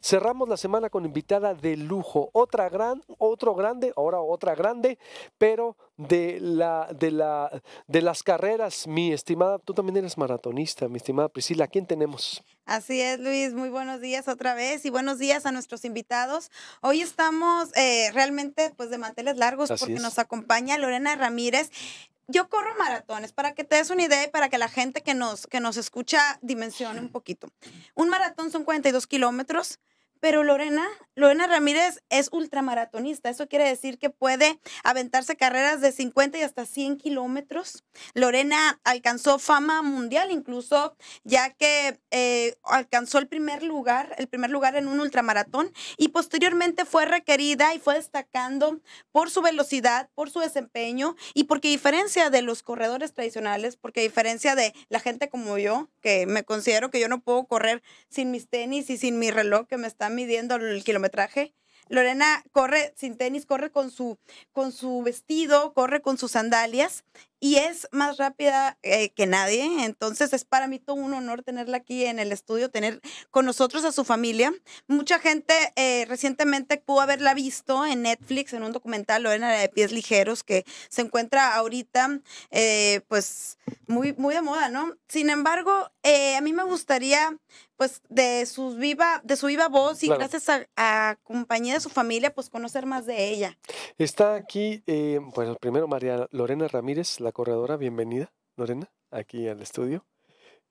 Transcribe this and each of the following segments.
Cerramos la semana con invitada de lujo, otra gran, otro grande, ahora otra grande, pero de la, de la, de las carreras, mi estimada, tú también eres maratonista, mi estimada Priscila, ¿quién tenemos? Así es, Luis, muy buenos días otra vez y buenos días a nuestros invitados. Hoy estamos eh, realmente pues de manteles largos porque nos acompaña Lorena Ramírez yo corro maratones para que te des una idea y para que la gente que nos, que nos escucha dimensione un poquito. Un maratón son 42 kilómetros. Pero Lorena, Lorena Ramírez es ultramaratonista. Eso quiere decir que puede aventarse carreras de 50 y hasta 100 kilómetros. Lorena alcanzó fama mundial incluso, ya que eh, alcanzó el primer lugar, el primer lugar en un ultramaratón y posteriormente fue requerida y fue destacando por su velocidad, por su desempeño y porque a diferencia de los corredores tradicionales, porque a diferencia de la gente como yo, que me considero que yo no puedo correr sin mis tenis y sin mi reloj que me está midiendo el kilometraje. Lorena corre sin tenis, corre con su, con su vestido, corre con sus sandalias y es más rápida eh, que nadie. Entonces es para mí todo un honor tenerla aquí en el estudio, tener con nosotros a su familia. Mucha gente eh, recientemente pudo haberla visto en Netflix, en un documental, Lorena de Pies Ligeros, que se encuentra ahorita eh, pues muy, muy de moda, ¿no? Sin embargo, a mí me gustaría pues de su viva, de su viva voz y gracias a, compañía de su familia, pues conocer más de ella. Está aquí, pues primero María Lorena Ramírez, la corredora, bienvenida, Lorena, aquí al estudio.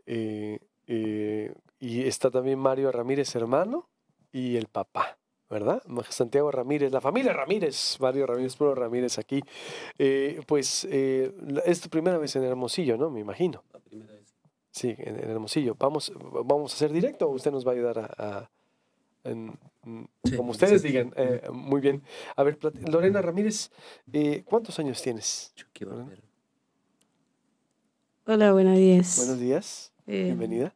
Eh, eh, y está también Mario Ramírez, hermano, y el papá, ¿verdad? Santiago Ramírez, la familia Ramírez, Mario Ramírez, Puro Ramírez aquí. Eh, pues es tu primera vez en Hermosillo, ¿no? Me imagino. La primera vez. Sí, en, Hermosillo. Vamos, vamos a hacer directo o usted nos va a ayudar a, mm, como ustedes digan. muy bien. A ver, Lorena Ramírez, ¿cuántos años tienes? Yo Hola, buenos días. Buenos días. Eh, Bienvenida.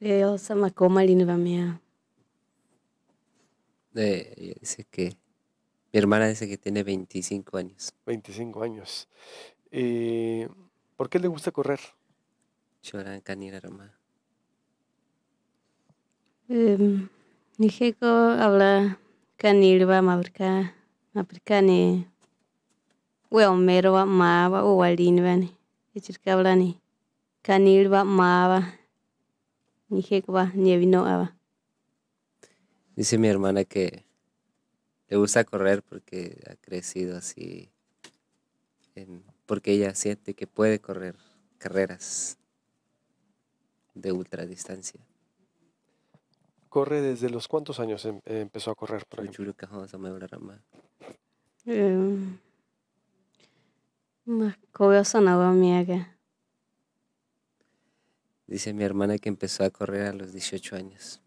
yo soy Lina dice que mi hermana dice que tiene 25 años. 25 años. Eh, ¿Por qué le gusta correr? Choran hermano Dije que habla canirba mabrika Homero dice mi hermana que le gusta correr porque ha crecido así porque ella siente que puede correr carreras de ultradistancia. ¿Corre desde los cuantos años em, empezó a correr, por más curioso no acá. Dice mi hermana que empezó a correr a los 18 años.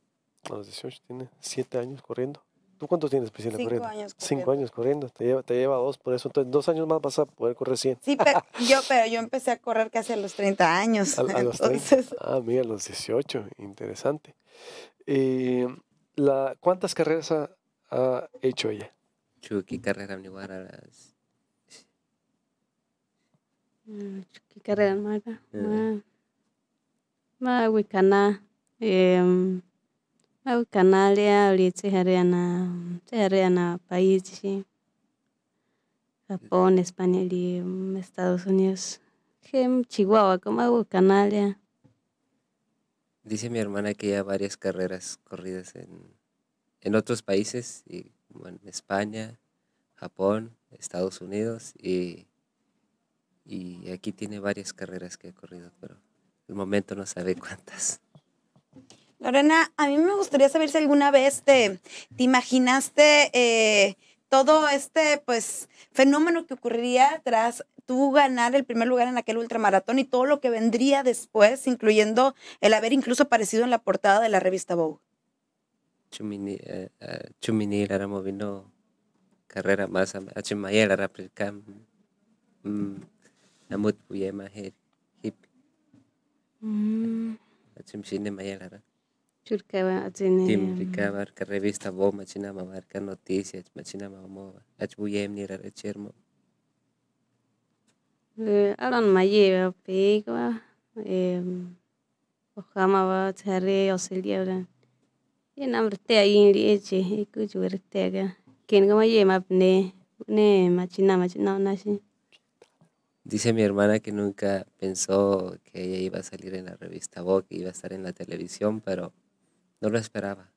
A los 18 tiene 7 años corriendo. ¿Tú cuántos tienes, Priscila, Cinco corriendo? Años corriendo. años corriendo. Te lleva, te lleva dos, por eso entonces dos años más vas a poder correr 100. Sí, pero yo, pero yo empecé a correr casi a los 30 años. A, los 30. Ah, mira, a los 18. Interesante. Eh, la, ¿Cuántas carreras ha, hecho ella? Chucky carrera ni las qué carrera ma ma wikana ma wikana lia ulitsehereana Japón, España y Estados Unidos Chihuahua como wikana Dice mi hermana que ya varias carreras corridas en, en otros países, y, bueno, España, Japón, Estados Unidos y y aquí tiene varias carreras que ha corrido, pero el momento no sabe cuántas. Lorena, a mí me gustaría saber si alguna vez te, te imaginaste eh, todo este pues fenómeno que ocurriría tras tú ganar el primer lugar en aquel ultramaratón y todo lo que vendría después, incluyendo el haber incluso aparecido en la portada de la revista Vogue. Chumini, eh, eh, Chumini Laramovino, carrera más, Achimayel, la 나뭇 위에만 해, Mm. 음. 아침 신에 마야 라라. Churcaba atene. Timbricaba, que revista bo, machina mamarca noticias, machina mamova, achbuyem ni rara chermo. Eh, maye, pegua, em, ojama va, Y en te ahí en leche, y cuyo verte Quien como ne, machina, Dice mi hermana que nunca pensó que ella iba a salir en la revista Vogue, iba a estar en la televisión, pero no lo esperaba.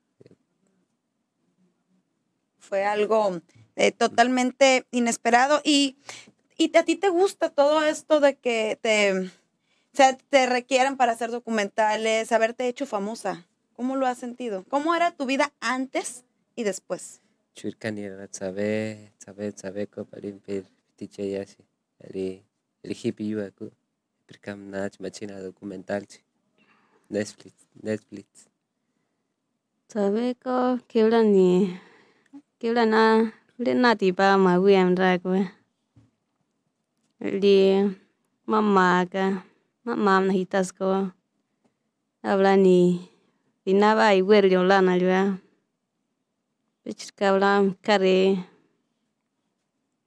Fue algo eh, totalmente inesperado y, y a ti te gusta todo esto de que te, sea, te requieran para hacer documentales, haberte hecho famosa. ¿Cómo lo has sentido? ¿Cómo era tu vida antes y después? sabe sabe sabe el hippie UAQ, Percam Nach, Machina Documental, Netflix, Netflix. Sabe co, que habla ni, que habla na, le nati pa ma guiam drago. Li, mamá ka, mamá no hitas co, habla ni, dinaba y huerle o lana yo. Pichir ka habla, kare,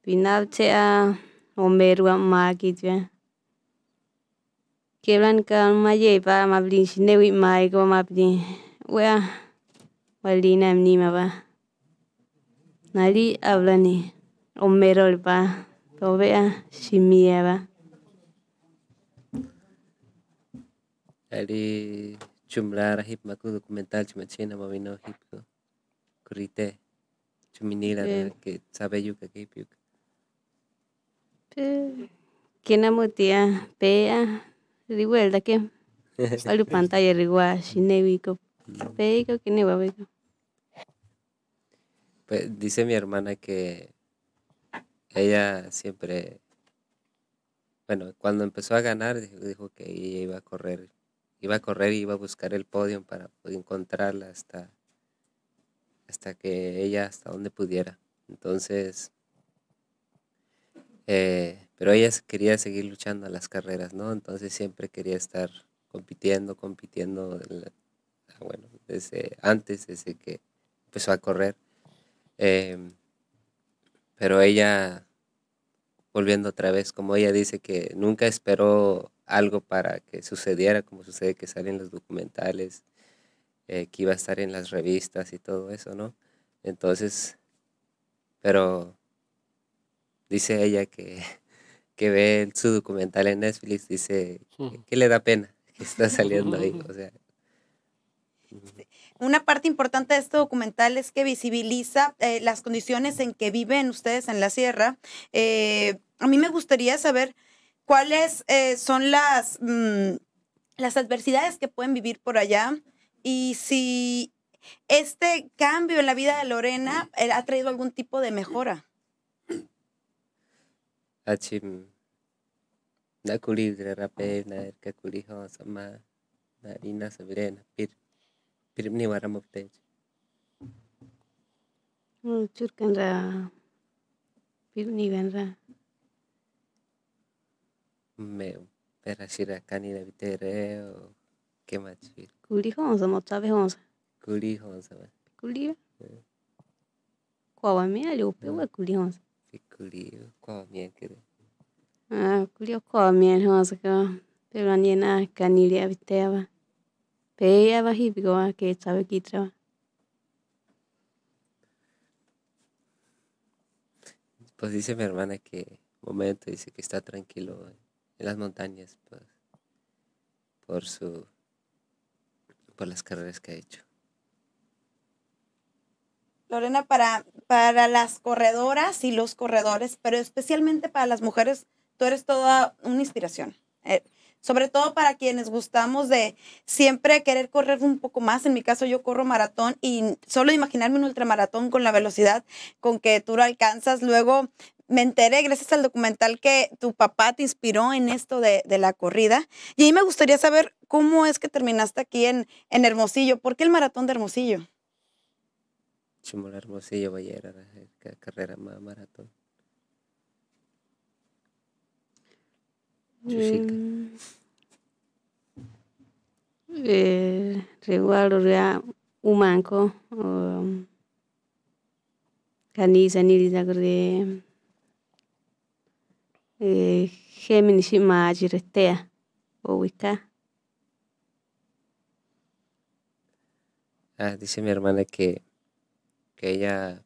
Pinabchea, o merua ma kitu ke blan ka ma ye pa ma blin shi ne wi ma e ko ma blin wea walina mni ma ba nali ablani o mero pa to vea shi mi e ba ali chumla ra hip ma ku dokumental chuma china ma vino hip ku krite chuminila ke eh. sabe yu ka ke tía pea riwelda que pantalla newiko peiko pues dice mi hermana que ella siempre bueno cuando empezó a ganar dijo, que iba a correr iba a correr y iba a buscar el podio para encontrarla hasta hasta que ella hasta donde pudiera entonces eh, pero ella quería seguir luchando a las carreras, ¿no? Entonces siempre quería estar compitiendo, compitiendo, ah, bueno, desde antes, desde que empezó a correr. Em, pero ella, volviendo otra vez, como ella dice que nunca esperó algo para que sucediera, como sucede que salen los documentales, eh, que iba a estar en las revistas y todo eso, ¿no? Entonces, pero dice ella que, ve su documental en Netflix, dice que, le da pena que está saliendo ahí. Este, una parte importante de este documental es que visibiliza eh, las condiciones en que viven ustedes en la sierra. Eh, a mí me gustaría saber cuáles eh, son las, mm, las adversidades que pueden vivir por allá y si este cambio en la vida de Lorena ha traído algún tipo de mejora. 아침 na kuligra rape na erka kuli ho sama na ina sabire na pir pir ni wara mupte chur kan ra pir ni gan ra me pera sira kani na vitere o ke mach pir kuli ho sama chave ho sama kuli ho sama kuli ko wa me ali upe wa kuli ho sama Kuliokoa miekere. Ah, kuliokoa mien hosako. Pero ni niena canilia viteaba. Pea bajibigoa que echaba quitraba. Pues dice mi hermana que momento dice que está tranquilo en las montañas pues, por su por las carreras que ha hecho. Lorena, para, para las corredoras y los corredores, pero especialmente para las mujeres, tú eres toda una inspiración. Eh, sobre todo para quienes gustamos de siempre querer correr un poco más. En mi caso, yo corro maratón y solo imaginarme un ultramaratón con la velocidad con que tú lo alcanzas. Luego me enteré gracias al documental que tu papá te inspiró en esto de, la corrida. Y ahí me gustaría saber cómo es que terminaste aquí en, en Hermosillo. ¿Por qué el maratón de Hermosillo? Chimuela Hermosillo a la carrera más maratón. Eh, eh humanco, canisa ni de Ah, dice mi hermana que que ella,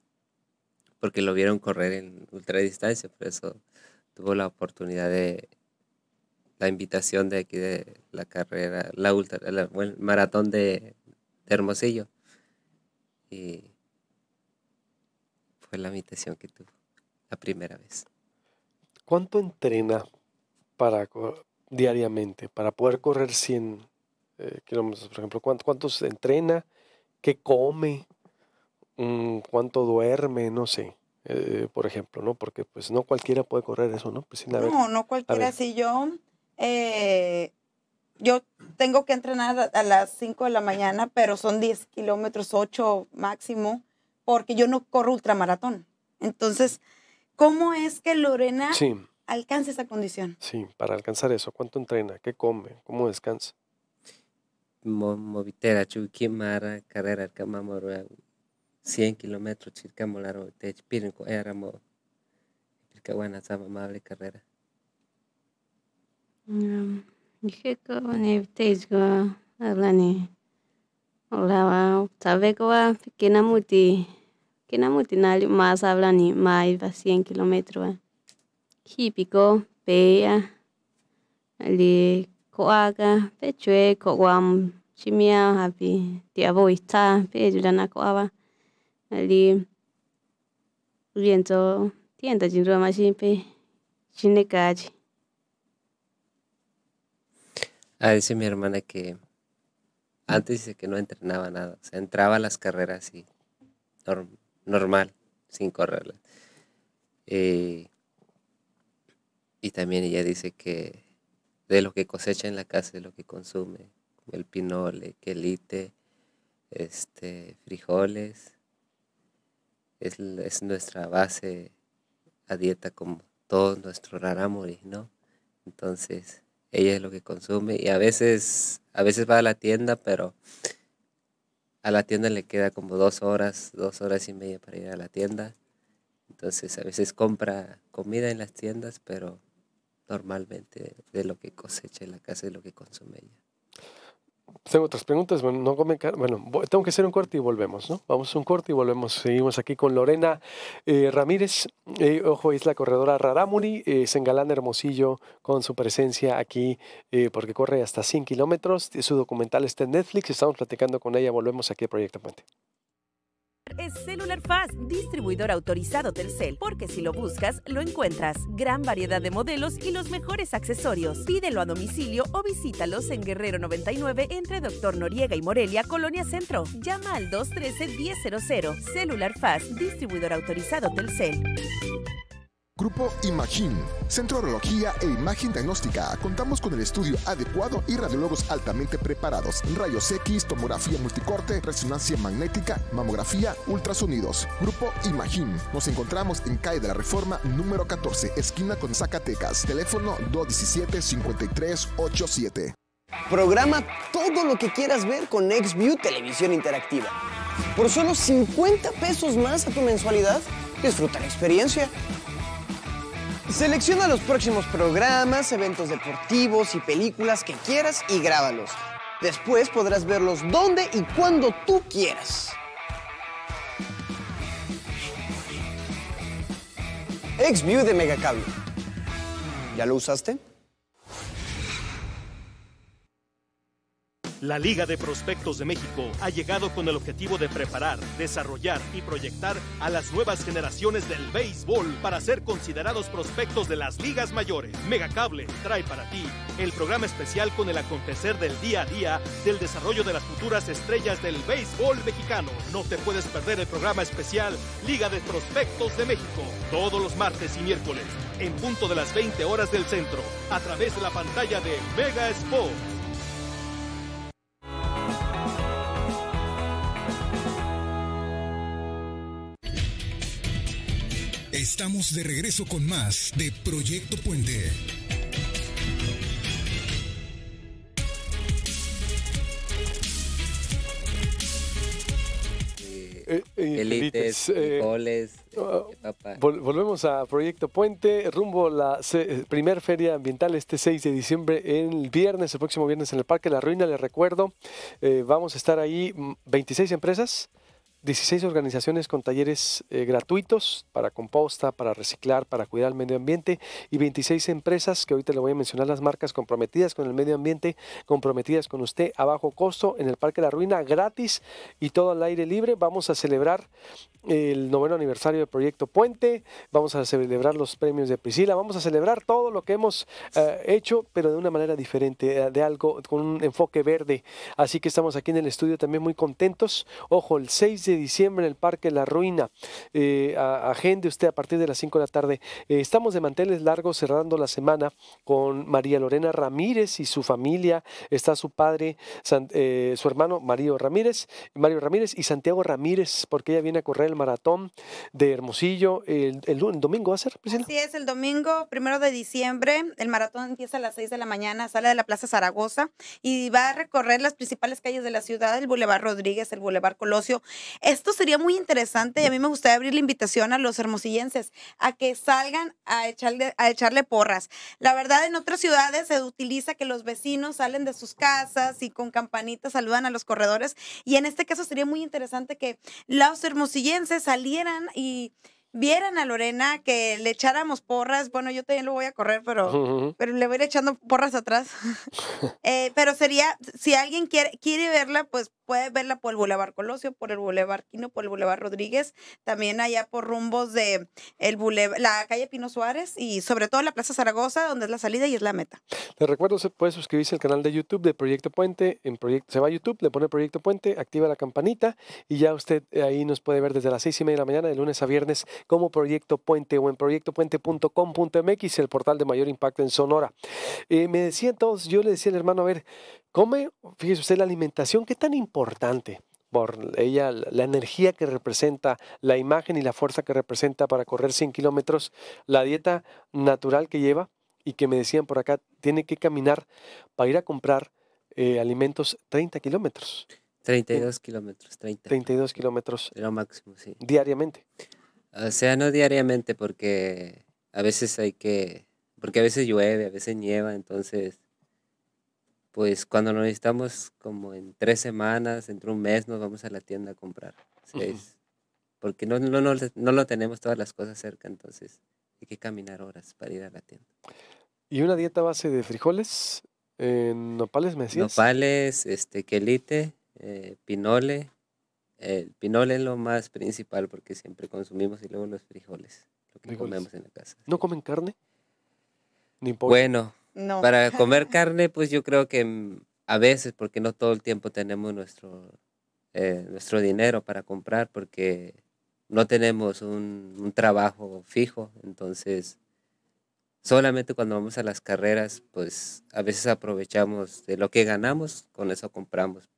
porque lo vieron correr en ultradistancia, por eso tuvo la oportunidad de la invitación de aquí de la carrera, la ultra, el maratón de, Hermosillo. Y fue la invitación que tuvo la primera vez. ¿Cuánto entrena para diariamente para poder correr 100 eh, kilómetros, por ejemplo? ¿Cuánto, ¿Cuánto, se entrena? ¿Qué come? Mm, cuánto duerme, no sé. Eh, por ejemplo, ¿no? Porque pues no cualquiera puede correr eso, ¿no? Pues, no, no cualquiera. Si yo, eh, yo tengo que entrenar a las 5 de la mañana, pero son 10 kilómetros, 8 máximo, porque yo no corro ultramaratón. Entonces, ¿cómo es que Lorena alcanza esa condición? Sí, para alcanzar eso, ¿cuánto entrena? ¿Qué come? ¿Cómo descansa? Movitera, chuquimara, carrera, moro 100 kilómetros la de Chipirinco éramos estaba amable carrera mm, dije que ni habla ni hablaba sabe que que muti que más más 100 kilómetros hipico pea ali coaga pechue chimia happy está ali viento... tienda tinro chine xinikaye. ah dice mi hermana que antes dice que no entrenaba nada, o entraba a las carreras y normal, sin correrla... Eh, y también ella dice que de lo que cosecha en la casa, de lo que consume, el pinole, quelite, este, frijoles, es, nuestra base a dieta como todo nuestro rarámuri, ¿no? Entonces, ella es lo que consume y a veces, a veces va a la tienda, pero a la tienda le queda como dos horas, dos horas y media para ir a la tienda. Entonces, a veces compra comida en las tiendas, pero normalmente de lo que cosecha en la casa es lo que consume ella tengo otras preguntas. Bueno, no comen bueno, tengo que hacer un corte y volvemos, ¿no? Vamos a un corte y volvemos. Seguimos aquí con Lorena eh, Ramírez. Eh, ojo, es la corredora Raramuri. Es Hermosillo con su presencia aquí eh, porque corre hasta 100 kilómetros. Su documental está en Netflix. Estamos platicando con ella. Volvemos aquí a Proyecto Puente es Cellular Fast, distribuidor autorizado Telcel, porque si lo buscas, lo encuentras. Gran variedad de modelos y los mejores accesorios. Pídelo a domicilio o visítalos en Guerrero 99 entre Doctor Noriega y Morelia, Colonia Centro. Llama al 213-1000. Cellular Fast, distribuidor autorizado Telcel. Grupo Imagín Centro de e Imagen Diagnóstica. Contamos con el estudio adecuado y radiólogos altamente preparados. Rayos X, tomografía multicorte, resonancia magnética, mamografía, ultrasonidos. Grupo Imagín. Nos encontramos en calle de la Reforma número 14, esquina con Zacatecas. Teléfono 217-5387. Programa todo lo que quieras ver con XView Televisión Interactiva. Por solo 50 pesos más a tu mensualidad, disfruta la experiencia Selecciona los próximos programas, eventos deportivos y películas que quieras y grábalos. Después podrás verlos donde y cuando tú quieras. XView de Megacable. ¿Ya lo usaste? La Liga de Prospectos de México ha llegado con el objetivo de preparar, desarrollar y proyectar a las nuevas generaciones del béisbol para ser considerados prospectos de las ligas mayores. Megacable trae para ti el programa especial con el acontecer del día a día del desarrollo de las futuras estrellas del béisbol mexicano. No te puedes perder el programa especial Liga de Prospectos de México todos los martes y miércoles en punto de las 20 horas del centro a través de la pantalla de Mega Sports. estamos de regreso con más de Proyecto Puente. volvemos a Proyecto Puente, rumbo la primer feria ambiental este 6 de diciembre, el viernes, el próximo viernes en el Parque La Ruina, les recuerdo, eh, vamos a estar ahí 26 mm, empresas, 16 organizaciones con talleres eh, gratuitos para composta, para reciclar, para cuidar el medio ambiente y 26 empresas que ahorita le voy a mencionar las marcas comprometidas con el medio ambiente, comprometidas con usted a bajo costo en el Parque La Ruina, gratis y todo al aire libre. Vamos a celebrar el noveno aniversario del proyecto Puente, vamos a celebrar los premios de Priscila, vamos a celebrar todo lo que hemos eh, hecho, pero de una manera diferente, eh, de algo con un enfoque verde. Así que estamos aquí en el estudio también muy contentos. Ojo, el 6 de diciembre en el Parque La Ruina. Eh, gente usted a partir de las 5 de la tarde. Eh, estamos de manteles largos cerrando la semana con María Lorena Ramírez y su familia. Está su padre, eh, su hermano Mario Ramírez, Mario Ramírez y Santiago Ramírez, porque ella viene a correr el maratón de Hermosillo el, domingo, ¿va a ser, Sí, es el domingo, primero de diciembre. El maratón empieza a las 6 de la mañana, sale de la Plaza Zaragoza y va a recorrer las principales calles de la ciudad, el Boulevard Rodríguez, el Boulevard Colosio, esto sería muy interesante y a mí me gustaría abrir la invitación a los hermosillenses a que salgan a echarle, a echarle porras. La verdad, en otras ciudades se utiliza que los vecinos salen de sus casas y con campanitas saludan a los corredores. Y en este caso sería muy interesante que los hermosillenses salieran y vieran a Lorena, que le echáramos porras. Bueno, yo también lo voy a correr, pero, pero le voy a ir echando porras atrás. Eh, pero sería, si alguien quiere, quiere verla, pues puede verla por el Boulevard Colosio, por el Boulevard Quino, por el Boulevard Rodríguez, también allá por rumbos de el Boulevard, la calle Pino Suárez y sobre todo la Plaza Zaragoza, donde es la salida y es la meta. Les recuerdo, se puede suscribirse al canal de YouTube de Proyecto Puente, en proyecto, se va a YouTube, le pone Proyecto Puente, activa la campanita y ya usted eh, ahí nos puede ver desde las seis y media de la mañana, de lunes a viernes, como Proyecto Puente o en proyectopuente.com.mx, el portal de mayor impacto en Sonora. Eh, me decían todos, yo le decía al hermano, a ver, come, fíjese usted, la alimentación, ¿qué tan importante? por ella, la energía que representa, la imagen y la fuerza que representa para correr 100 kilómetros, la dieta natural que lleva y que me decían por acá, tiene que caminar para ir a comprar eh, alimentos 30 kilómetros. 32 eh, kilómetros, 30. 32 kilómetros. Lo máximo, sí. Diariamente. O sea, no diariamente porque a veces hay que, porque a veces llueve, a veces nieva, entonces, pues cuando nos necesitamos como en tres semanas, entre un mes, nos vamos a la tienda a comprar. Porque no, lo tenemos todas las cosas cerca, entonces hay que caminar horas para ir a la tienda. ¿Y una dieta base de frijoles? ¿Nopales me decías? Nopales, este, quelite, eh, pinole, el pinole es lo más principal porque siempre consumimos y luego los frijoles, lo que comemos en la casa. ¿No comen carne? Ni Bueno, para comer carne, pues yo creo que mm, a veces, porque no todo el tiempo tenemos nuestro, eh, nuestro dinero para comprar, porque no tenemos un, un, trabajo fijo, entonces solamente cuando vamos a las carreras, pues a veces aprovechamos de lo que ganamos, con eso compramos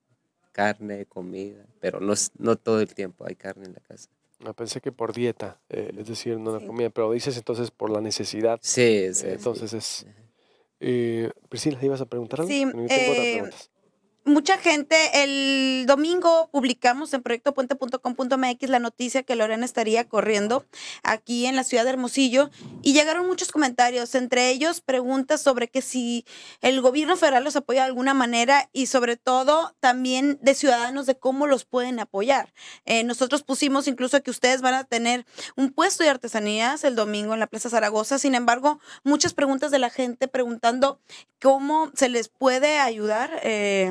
carne, comida, pero no, no todo el tiempo hay carne en la casa. No, ah, pensé que por dieta, eh, es decir, no la comida, pero dices entonces por la necesidad. Sí, sí. entonces es... Eh, Priscila, ¿ibas a preguntar algo? Sí, mucha gente, el domingo publicamos en proyectopuente.com.mx la noticia que Lorena estaría corriendo aquí en la ciudad de Hermosillo y llegaron muchos comentarios, entre ellos preguntas sobre que si el gobierno federal los apoya de alguna manera y sobre todo también de ciudadanos de cómo los pueden apoyar. Eh, nosotros pusimos incluso que ustedes van a tener un puesto de artesanías el domingo en la Plaza Zaragoza, sin embargo, muchas preguntas de la gente preguntando cómo se les puede ayudar. Eh,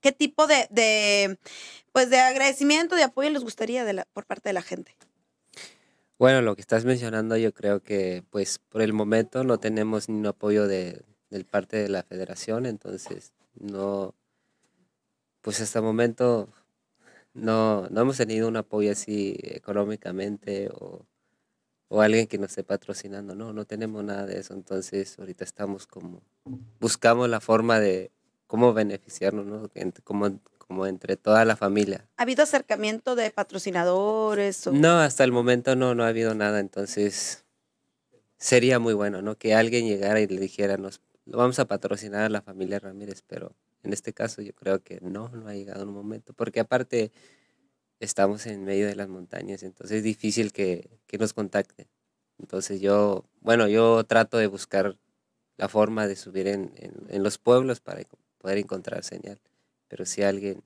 ¿Qué tipo de, pues de agradecimiento, de apoyo les gustaría de la, por parte de la gente? Bueno, lo que estás mencionando yo creo que pues por el momento no tenemos ni un apoyo de, del parte de la federación, entonces no, pues hasta el momento no, hemos tenido un apoyo así económicamente o, o alguien que nos esté patrocinando, no, no tenemos nada de eso, entonces ahorita estamos como, buscamos la forma de, cómo beneficiarnos, ¿no? Como, como entre toda la familia. ¿Ha habido acercamiento de patrocinadores? No, hasta el momento no, no ha habido nada, entonces sería muy bueno, ¿no? Que alguien llegara y le dijera, nos vamos a patrocinar a la familia Ramírez, pero en este caso yo creo que no, no ha llegado un momento, porque aparte estamos en medio de las montañas, entonces es difícil que, nos contacten. Entonces yo, bueno, yo trato de buscar la forma de subir en, en los pueblos para poder encontrar señal. Pero si alguien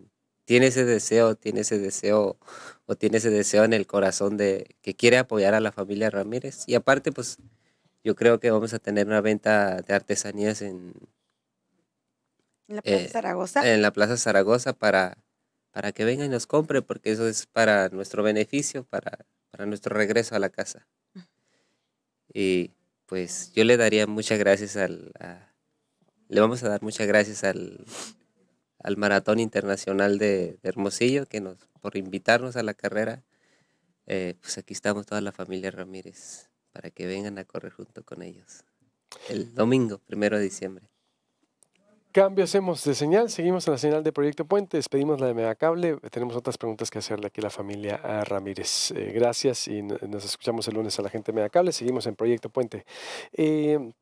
tiene ese deseo, tiene ese deseo o tiene ese deseo en el corazón de que quiere apoyar a la familia Ramírez. Y aparte, pues yo creo que vamos a tener una venta de artesanías en, ¿En la eh, Plaza Zaragoza. para, para que vengan y nos compre, porque eso es para nuestro beneficio, para, para nuestro regreso a la casa. Y pues yo le daría muchas gracias al, le vamos a dar muchas gracias al, Maratón Internacional de, Hermosillo que nos, por invitarnos a la carrera. Eh, pues aquí estamos toda la familia Ramírez para que vengan a correr junto con ellos. El domingo, primero de diciembre. Cambio hacemos de señal, seguimos en la señal de Proyecto Puente, despedimos la de Medacable. tenemos otras preguntas que hacerle aquí a la familia Ramírez. Eh, gracias y nos escuchamos el lunes a la gente de Medacable, seguimos en Proyecto Puente. Eh,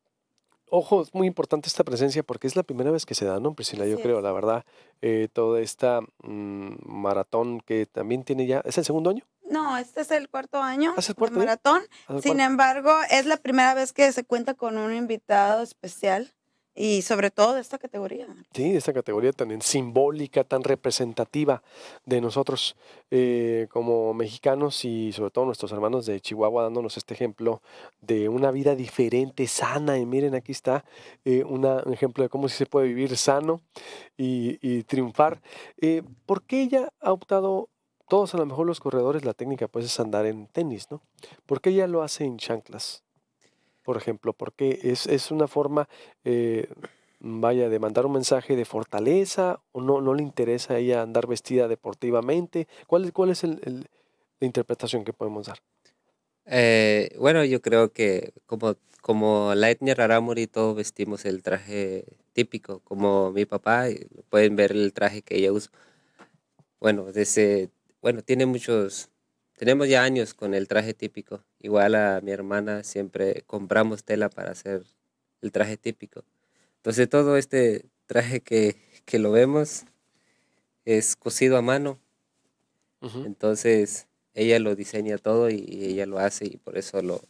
ojo, es muy importante esta presencia porque es la primera vez que se da, ¿no, Priscila? Yo creo, la verdad, eh, toda esta mm, maratón que también tiene ya, ¿es el segundo año? No, este es el cuarto año ah, ¿Es el de ¿eh? maratón. Ah, Sin embargo, es la primera vez que se cuenta con un invitado especial. Y sobre todo de esta categoría. Sí, de esta categoría tan simbólica, tan representativa de nosotros eh, como mexicanos y sobre todo nuestros hermanos de Chihuahua dándonos este ejemplo de una vida diferente, sana. Y miren, aquí está eh, un ejemplo de cómo se puede vivir sano y, triunfar. Eh, ¿Por qué ella ha optado, todos a lo mejor los corredores, la técnica pues es andar en tenis, ¿no? ¿Por qué ella lo hace en chanclas? por ejemplo, porque es, es una forma, eh, vaya, de mandar un mensaje de fortaleza, o no, no le interesa a ella andar vestida deportivamente. ¿Cuál, cuál es el, el, la interpretación que podemos dar? Eh, bueno, yo creo que como, como etnia y todos vestimos el traje típico, como mi papá, pueden ver el traje que ella usa. Bueno, desde, bueno, tiene muchos, tenemos ya años con el traje típico. Igual a mi hermana siempre compramos tela para hacer el traje típico. Entonces todo este traje que, lo vemos es cosido a mano. Entonces ella lo diseña todo y, ella lo hace y por eso lo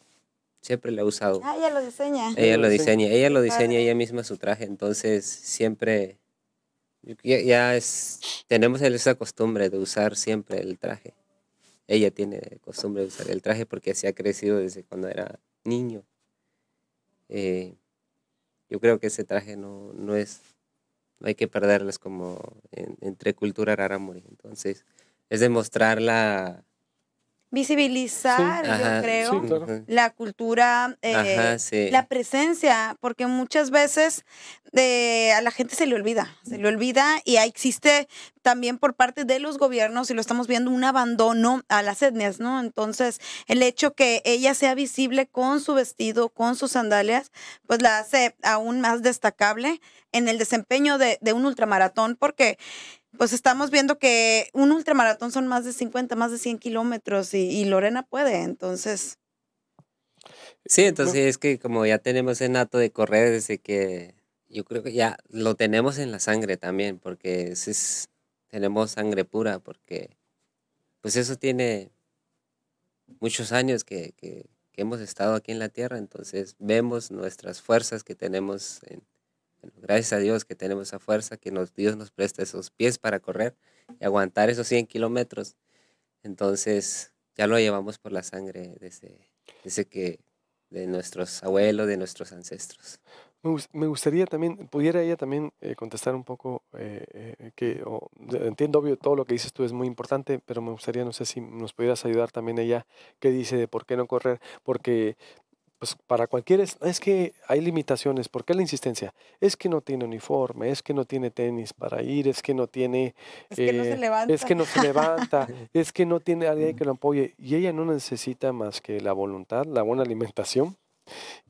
siempre lo ha usado. Ah, ella lo diseña. Ella, lo diseña, ella lo diseña ella misma su traje, entonces siempre ya, es tenemos esa costumbre de usar siempre el traje ella tiene costumbre de usar el traje porque se ha crecido desde cuando era niño. Eh, yo creo que ese traje no, es, no hay que perderlas como entre cultura muy Entonces, es demostrar la, visibilizar, yo creo, la cultura, eh, la presencia, porque muchas veces eh, a la gente se le olvida, se le olvida y existe también por parte de los gobiernos, y lo estamos viendo, un abandono a las etnias, ¿no? Entonces, el hecho que ella sea visible con su vestido, con sus sandalias, pues la hace aún más destacable en el desempeño de, de un ultramaratón, porque pues estamos viendo que un ultramaratón son más de 50, más de 100 kilómetros y, Lorena puede, entonces. Sí, entonces es que como ya tenemos el nato de correr desde que yo creo que ya lo tenemos en la sangre también, porque tenemos sangre pura, porque pues eso tiene muchos años que, que, que hemos estado aquí en la tierra, entonces vemos nuestras fuerzas que tenemos en, bueno, gracias a Dios que tenemos esa fuerza, que nos, Dios nos presta esos pies para correr y aguantar esos 100 kilómetros. Entonces, ya lo llevamos por la sangre desde, desde que de nuestros abuelos, de nuestros ancestros. Me, gustaría también, pudiera ella también eh, contestar un poco, eh, eh, que entiendo obvio todo lo que dices tú es muy importante, pero me gustaría, no sé si nos pudieras ayudar también ella, qué dice de por qué no correr, porque pues para cualquiera, es, que hay limitaciones. ¿Por qué la insistencia? Es que no tiene uniforme, es que no tiene tenis para ir, es que no tiene... Es que no se levanta. Eh, es que no se levanta, es que no tiene alguien que lo apoye. Y ella no necesita más que la voluntad, la buena alimentación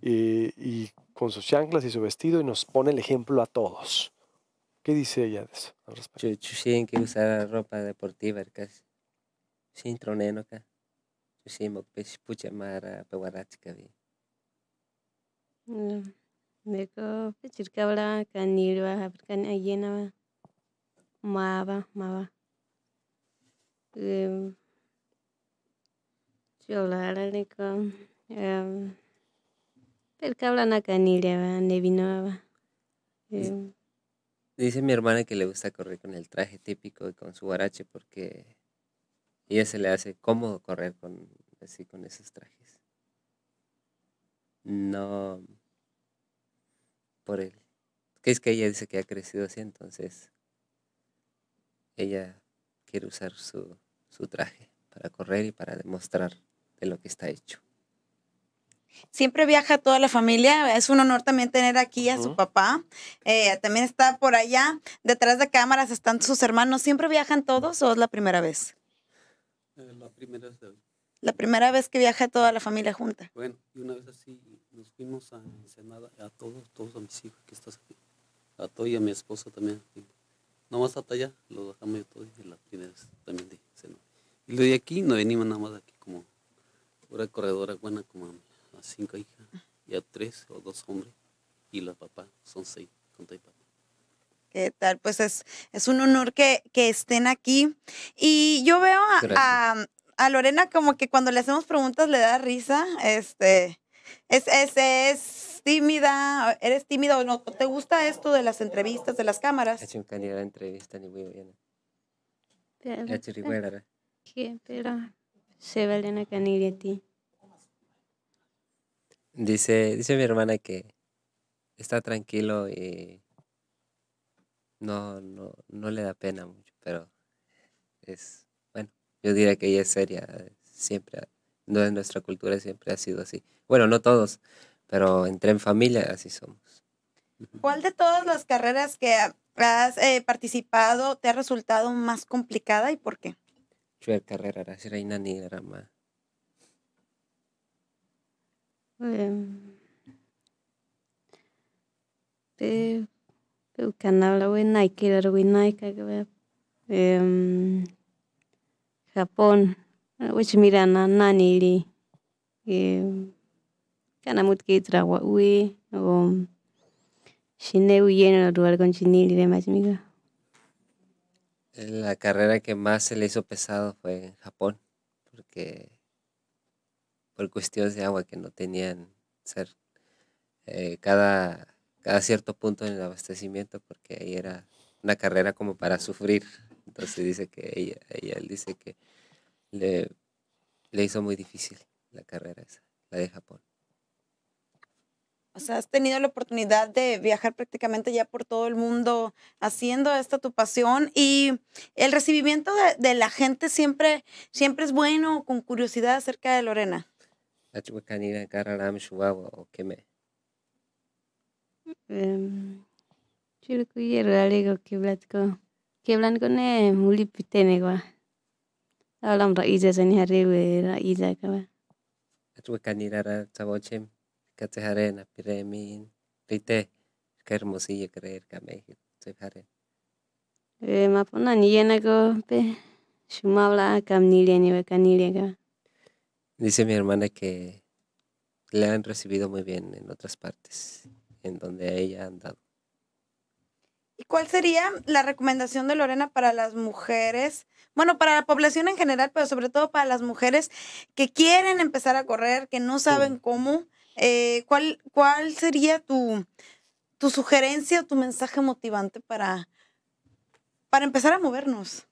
eh, y, con sus chanclas y su vestido y nos pone el ejemplo a todos. ¿Qué dice ella de eso al respecto? Yo, que usar ropa deportiva, casi. Sin troneno, Yo sí, me puse a Daga fichirkabra kanirwa hap'irkani el mapa mapa tyo'olwalariko pirkabra na canilla, nevinova. Dice, eh, dice mi hermana que le gusta correr con el traje típico y con su guarache porque ella se le hace cómodo correr con, así con esos trajes no por él. Que es que ella dice que ha crecido así, entonces ella quiere usar su, traje para correr y para demostrar de lo que está hecho. Siempre viaja toda la familia. Es un honor también tener aquí a su papá. Eh, también está por allá. Detrás de cámaras están sus hermanos. ¿Siempre viajan todos o es la primera vez? Eh, la primera vez. La primera vez que viajé toda la familia junta. Bueno, y una vez así nos fuimos a Ensenada, a todos, todos a mis hijos que estás aquí, a todo y a mi esposa también. No más hasta allá, lo dejamos yo todo y la primera también de Ensenada. Y lo de aquí, no venimos nada más aquí como una corredora buena, como a, cinco hijas y a tres o dos hombres y la papá, son seis, con papá. ¿Qué tal? Pues es, es un honor que, que estén aquí. Y yo veo a, a Lorena como que cuando le hacemos preguntas le da risa, este, es, es, tímida, eres tímida o no, ¿te gusta esto de las entrevistas, de las cámaras? Es un candidato a entrevista ni muy bien. Pero se vale una ti. Dice, dice mi hermana que está tranquilo y no, no le da pena mucho, pero es yo diría que ella es seria, siempre, no en nuestra cultura siempre ha sido así. Bueno, no todos, pero entre en familia así somos. ¿Cuál de todas las carreras que has eh, participado te ha resultado más complicada y por qué? carrera, reina drama. canal, Japón eh, o de La carrera que más se le hizo pesado fue en Japón, porque por cuestiones de agua que no tenían ser eh, cada, cada cierto punto en el abastecimiento, porque ahí era una carrera como para sufrir. Entonces dice que ella, ella dice que le, hizo muy difícil la carrera esa, la de Japón. O sea, has tenido la oportunidad de viajar prácticamente ya por todo el mundo haciendo esta tu pasión y el recibimiento de, de la gente siempre, siempre es bueno, con curiosidad acerca de Lorena con खेबलानिखौनो मुलि फिथायनायबा लामरा इजा जानि हारेबो रा इजा काबा atwa kanirara tabochem kate harena piremin rite qué hermosillo creer ka me tsep haren eh mapona ni yena go pe shumabla kamnilia ni kanilia ka dice mi hermana que le han recibido muy bien en otras partes en donde ella ha andado cuál sería la recomendación de Lorena para las mujeres? Bueno, para la población en general, pero sobre todo para las mujeres que quieren empezar a correr, que no saben cómo. Eh, ¿cuál, ¿Cuál sería tu, tu sugerencia o tu mensaje motivante para, para empezar a movernos?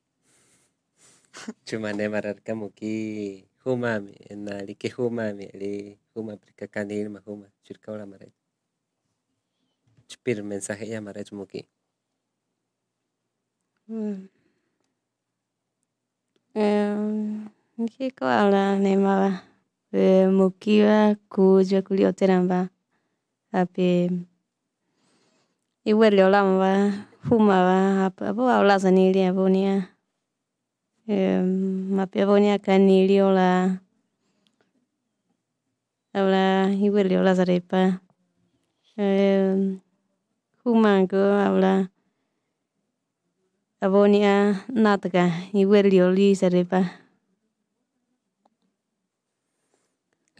Chumane humami, huma mensaje Ừm. Ờ, khi có bảo là nema mokiwa kuja kulia teramba, tapi iwelio lamba humawa apa apo aulaza nilia vonia mapea vonia kanilio la aula iwelio lazarepa humango aula abonia nataka lisa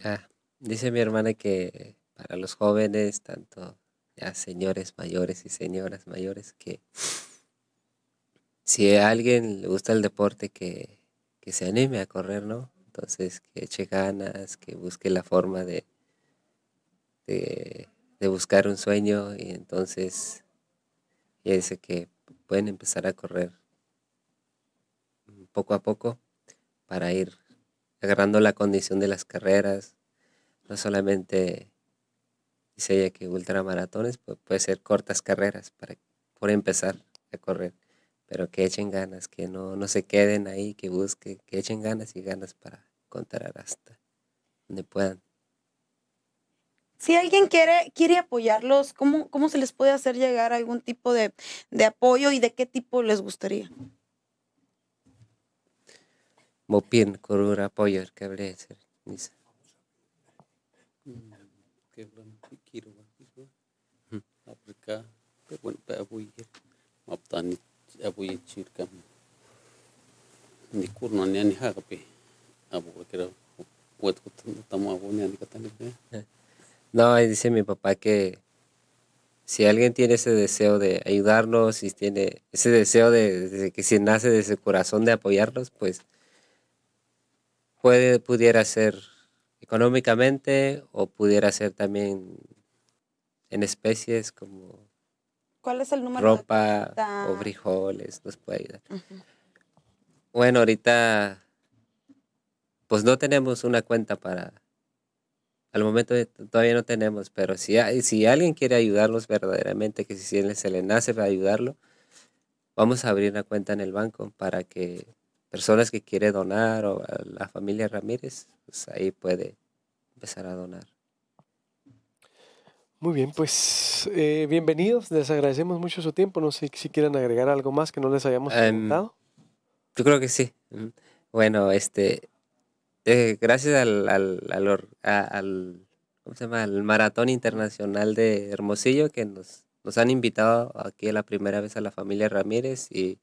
Ah, dice mi hermana que para los jóvenes, tanto ya señores mayores y señoras mayores, que si a alguien le gusta el deporte, que, se anime a correr, ¿no? Entonces, que eche ganas, que busque la forma de, de, buscar un sueño y entonces, y dice que pueden empezar a correr mm, poco a poco para ir agarrando la condición de las carreras. No solamente dice ella que ultramaratones, puede ser cortas carreras para, por empezar a correr, pero que echen ganas, que no, no se queden ahí, que busquen, que echen ganas y ganas para contar hasta donde puedan. Si alguien quiere, quiere apoyarlos, ¿cómo, ¿cómo se les puede hacer llegar algún tipo de, de apoyo y de qué tipo les gustaría? Mopin, Corura, apoyo, que habría Dice. Afrika, pun abuyir, maptani apoyar cirkam. Ni kurno ni ani hakapi, abu kira, que kutam tamu abu ni ani katani be. No, y dice mi papá que si alguien tiene ese deseo de ayudarnos, y tiene ese deseo de, que si nace desde el corazón de apoyarnos, pues puede, pudiera ser económicamente o pudiera ser también en especies como ¿Cuál es el número ropa o frijoles, nos puede ayudar. Bueno, ahorita pues no tenemos una cuenta para al momento todavía no tenemos, pero si, si alguien quiere ayudarnos verdaderamente, que si se le nace para ayudarlo, vamos a abrir una cuenta en el banco para que personas que quieren donar o la familia Ramírez, pues ahí puede empezar a donar. Muy bien, pues eh, bienvenidos, les agradecemos mucho su tiempo. No sé si quieren agregar algo más que no les hayamos em, comentado. yo creo que sí. Bueno, este, eh, gracias al, al, al, Maratón Internacional de Hermosillo que nos, nos han invitado aquí la primera vez a la familia Ramírez y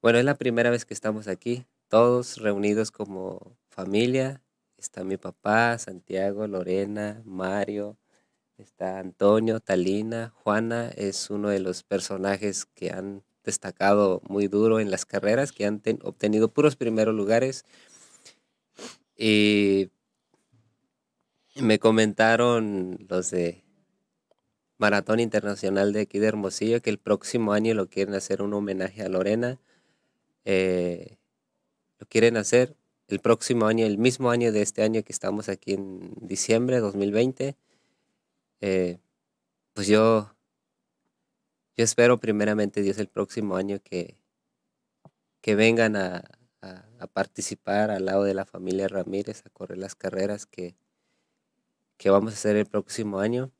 bueno, es la primera vez que estamos aquí, todos reunidos como familia. Está mi papá, Santiago, Lorena, Mario, está Antonio, Talina, Juana es uno de los personajes que han destacado muy duro en las carreras, que han obtenido puros primeros lugares. Y me comentaron los de Maratón Internacional de aquí de Hermosillo que el próximo año lo quieren hacer un homenaje a Lorena. Eh, lo quieren hacer el próximo año, el mismo año de este año que estamos aquí en diciembre de 2020. Eh, pues yo, yo espero primeramente Dios el próximo año que, que vengan a, participar al lado de la familia Ramírez, a correr las carreras que, que vamos a hacer el próximo año,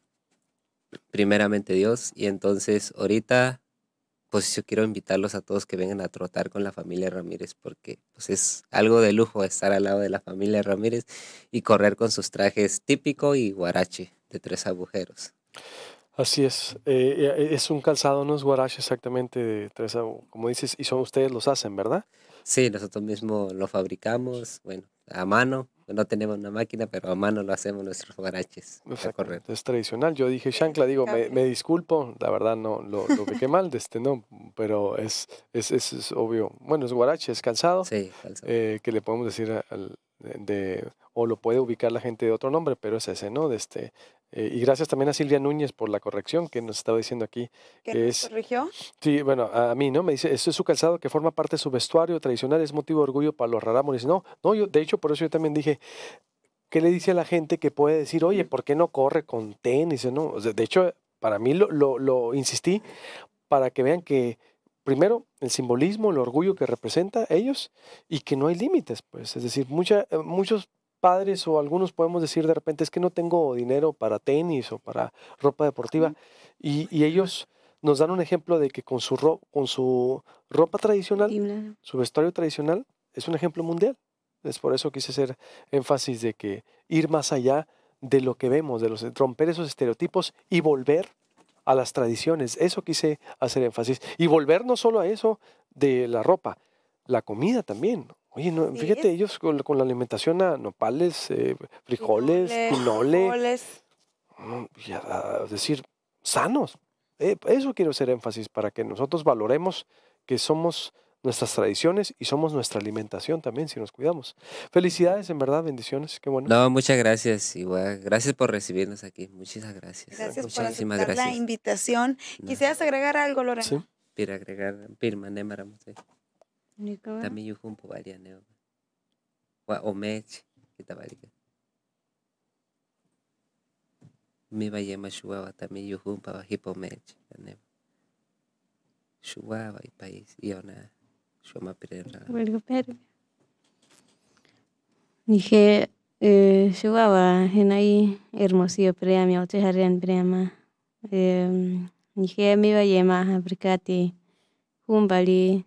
primeramente Dios. Y entonces ahorita, pues yo quiero invitarlos a todos que vengan a trotar con la familia Ramírez, porque pues es algo de lujo estar al lado de la familia Ramírez y correr con sus trajes típico y guarache de tres agujeros. Así es, eh, eh, es un calzado, no es guarache exactamente, como dices, y son ustedes los hacen, ¿verdad? Sí, nosotros mismos lo fabricamos, bueno, a mano, no tenemos una máquina, pero a mano lo hacemos nuestros guaraches. Es tradicional, yo dije chancla, digo, me, disculpo, la verdad no, lo, lo mal, de este, no, pero es es, es, obvio, bueno, es guarache, es calzado, eh, que le podemos decir al, de, o lo puede ubicar la gente de otro nombre, pero es ese, ¿no? De este, eh, y gracias también a Silvia Núñez por la corrección que nos estaba diciendo aquí. ¿Qué que es, corrigió? Sí, bueno, a mí, ¿no? Me dice, esto es su calzado que forma parte de su vestuario tradicional, es motivo de orgullo para los rarámuris. No, no, yo, de hecho, por eso yo también dije, ¿qué le dice a la gente que puede decir, oye, ¿por qué no corre con tenis? No, de hecho, para mí lo, lo insistí para que vean que primero, el simbolismo, el orgullo que representa ellos y que no hay límites, pues. Es decir, eh, muchos padres o algunos podemos decir de repente es que no tengo dinero para tenis o para ropa deportiva y, ellos nos dan un ejemplo de que con su, ropa tradicional, su vestuario tradicional, es un ejemplo mundial. Es por eso quise hacer énfasis de que ir más allá de lo que vemos, de los de romper esos estereotipos y volver a las tradiciones. Eso quise hacer énfasis. Y volver no solo a eso de la ropa, la comida también. Oye, no, fíjate, ellos con, la alimentación a nopales, eh, frijoles, pinole. Frijoles. Es mm, decir, sanos. Eh, eso quiero hacer énfasis para que nosotros valoremos que somos nuestras tradiciones y somos nuestra alimentación también si nos cuidamos. Felicidades, en verdad, bendiciones, qué bueno. No, muchas gracias, igual. Gracias por recibirnos aquí, muchísimas gracias. Gracias Muchísimas por gracias. la invitación. No. ¿Quisieras agregar algo, Lorena? Sí. Para agregar, pirmanémara, también yo un poco o mech, que Me Mi vaya más también yo un hipomech hipo mech, shuaba y país, yo Chama-perna. Verga-perna. Dije, yo eh, va en ahí, hermosillo, premio, ocho arriba, premio. Eh, dije, me iba a llamar a Bricati, Jumbali,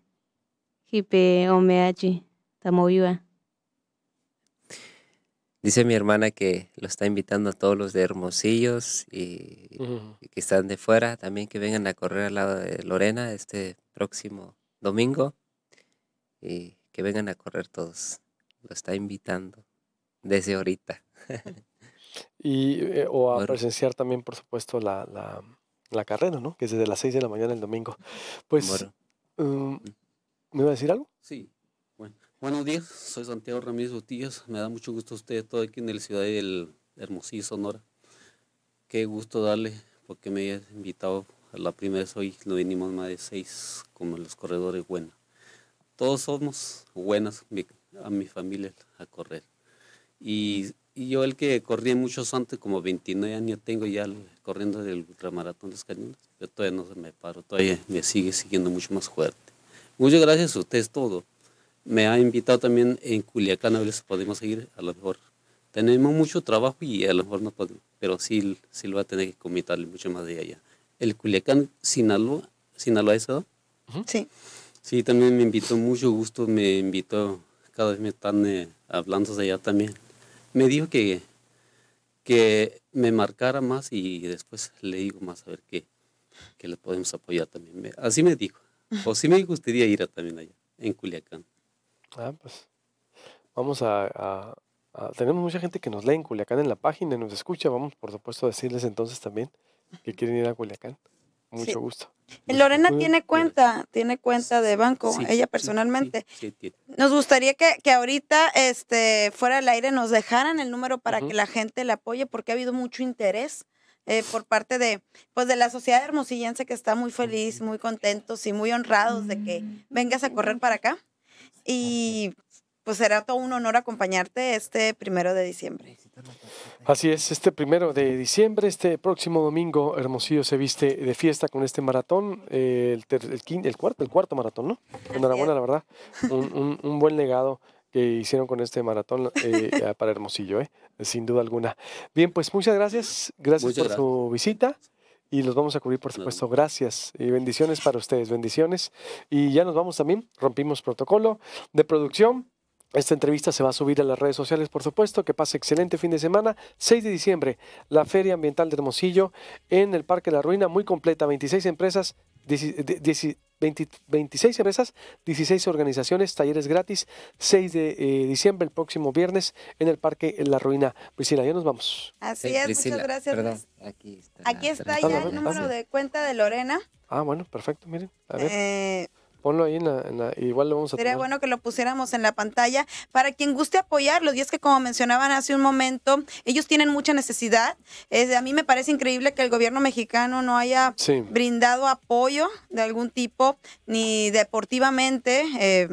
Hipe, Omeachi, Tamoyua. Dice mi hermana que lo está invitando a todos los de Hermosillos y que están de fuera también que vengan a correr al lado de Lorena este próximo domingo que vengan a correr todos. Lo está invitando desde ahorita. y eh, o a presenciar también, por supuesto, la, carrera, ¿no? Que es desde las 6 de la mañana el domingo. Pues, bueno. Em, mm. ¿me iba a decir algo? Sí. Bueno. Buenos días, soy Santiago Ramírez Botillas. Me da mucho gusto usted ustedes, todo aquí en el Ciudad del Hermosillo, Sonora. Qué gusto darle, porque me hayas invitado. A la primera vez hoy lo vinimos más de seis, como los corredores buenos todos somos buenas a mi familia a correr. Y, yo el que corrí muchos antes, como 29 años tengo ya corriendo el ultramaratón de los cañones, yo todavía no me paro, todavía me sigue siguiendo mucho más fuerte. Muchas gracias a ustedes todo. Me ha invitado también en Culiacán a ver si podemos seguir, a lo mejor tenemos mucho trabajo y a lo mejor no podemos, pero sí, sí lo va a tener que comentarle mucho más de allá. El Culiacán, Sinaloa, Sinaloa, ¿eso? Sí. Sí, también me invitó, mucho gusto me invitó. Cada vez me están eh, hablando de allá también. Me dijo que, que me marcara más y después le digo más a ver qué, que le podemos apoyar también. así me dijo. O sí me gustaría ir también allá, en Culiacán. Ah, pues vamos a, a, Tenemos mucha gente que nos lee en Culiacán en la página nos escucha. Vamos, por supuesto, a decirles entonces también que quieren ir a Culiacán. Mucho gusto. Lorena tiene eh, cuenta, tiene cuenta de banco, ella personalmente. nos gustaría que, ahorita, este, fuera al aire, nos dejaran el número para que la gente la apoye, porque ha habido mucho interés eh, por parte de, pues, de la sociedad hermosillense que está muy feliz, muy contentos y muy honrados de que mm, vengas a correr para acá. Y pues será todo un honor acompañarte este primero de diciembre. Así es, este primero de diciembre, este próximo domingo, Hermosillo se viste de fiesta con este maratón, eh, el, el, cuarto, el cuarto maratón, ¿no? Enhorabuena, la verdad, un, buen legado que hicieron con este maratón eh, para Hermosillo, eh, sin duda alguna. Bien, pues muchas gracias, gracias por su visita y los vamos a cubrir, por supuesto. Gracias y bendiciones para ustedes, bendiciones. Y ya nos vamos también, rompimos protocolo de producción. Esta entrevista se va a subir a las redes sociales, por supuesto. Que pase excelente fin de semana. 6 de diciembre, la Feria Ambiental de Hermosillo en el Parque La Ruina, muy completa. 26 empresas, empresas, 16 organizaciones, talleres gratis. 6 de eh, diciembre, el próximo viernes, en el Parque La Ruina. Priscila, ya nos vamos. Así eh, es, muchas gracias. aquí está, ya el número de cuenta de Lorena. Ah, bueno, perfecto, miren. A ver. Eh, ahí, igual lo vamos a Sería bueno que lo pusiéramos en la pantalla para quien guste apoyarlos. Y es que como mencionaban hace un momento, ellos tienen mucha necesidad. Es, a mí me parece increíble que el gobierno mexicano no haya brindado apoyo de algún tipo, ni deportivamente. Eh,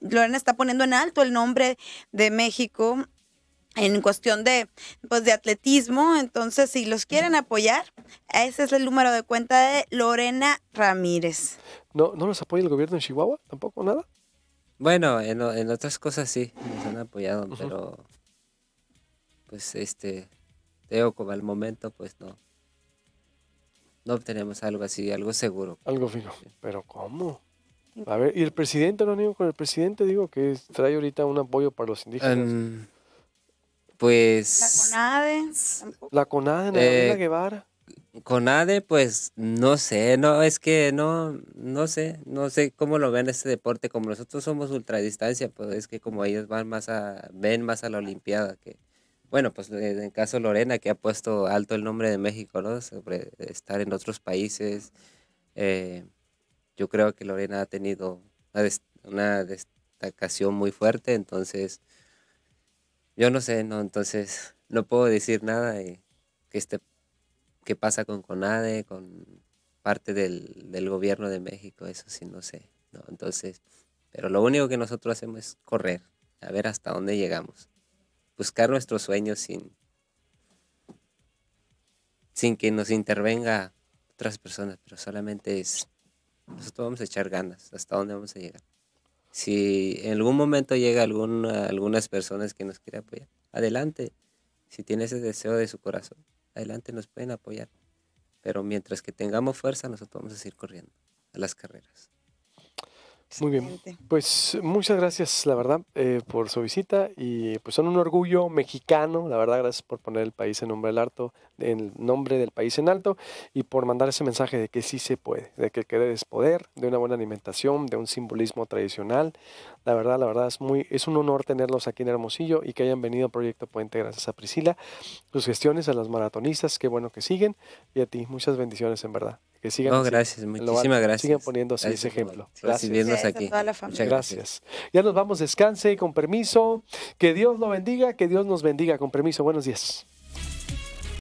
Lorena está poniendo en alto el nombre de México en cuestión de, pues, de atletismo. Entonces, si los quieren apoyar, ese es el número de cuenta de Lorena Ramírez. ¿No, ¿No los apoya el gobierno en Chihuahua? ¿Tampoco? ¿Nada? Bueno, en, otras cosas sí, nos han apoyado, pero pues este, veo como al momento, pues no. No obtenemos algo así, algo seguro. Algo fino. Pero ¿cómo? A ver, y el presidente, lo único con el presidente, digo que trae ahorita un apoyo para los indígenas. pues. La CONADE. La CONADE, eh, la Guevara con ADE, pues no sé, no, es que no, no sé, no sé cómo lo ven este deporte, como nosotros somos ultradistancia, pues es que como ellos van más a, ven más a la Olimpiada que, bueno, pues en caso Lorena, que ha puesto alto el nombre de México, ¿no? Sobre estar en otros países, eh, yo creo que Lorena ha tenido una, destacación muy fuerte, entonces, yo no sé, no, entonces no puedo decir nada y que este qué pasa con CONADE, con parte del, gobierno de México, eso sí, no sé. No, entonces, pero lo único que nosotros hacemos es correr, a ver hasta dónde llegamos, buscar nuestros sueños sin, sin que nos intervenga otras personas, pero solamente es, nosotros vamos a echar ganas, hasta dónde vamos a llegar. Si en algún momento llega alguna, algunas personas que nos quieran apoyar, adelante, si tiene ese deseo de su corazón, adelante nos pueden apoyar. Pero mientras que tengamos fuerza, nosotros vamos a seguir corriendo a las carreras. Muy bien. Pues muchas gracias, la verdad, eh, por su visita y pues son un orgullo mexicano, la verdad, gracias por poner el país en nombre del alto, en nombre del país en alto y por mandar ese mensaje de que sí se puede, de que querer es poder, de una buena alimentación, de un simbolismo tradicional, la verdad, la verdad es muy, es un honor tenerlos aquí en Hermosillo y que hayan venido a Proyecto Puente. Gracias a Priscila, sus gestiones, a las maratonistas, qué bueno que siguen. Y a ti, muchas bendiciones en verdad. Que sigan. No, gracias, muchísimas gracias. Sigan poniendo ese ejemplo. Gracias. aquí. gracias. Ya nos vamos, descanse, con permiso. Que Dios lo bendiga, que Dios nos bendiga, con permiso. Buenos días.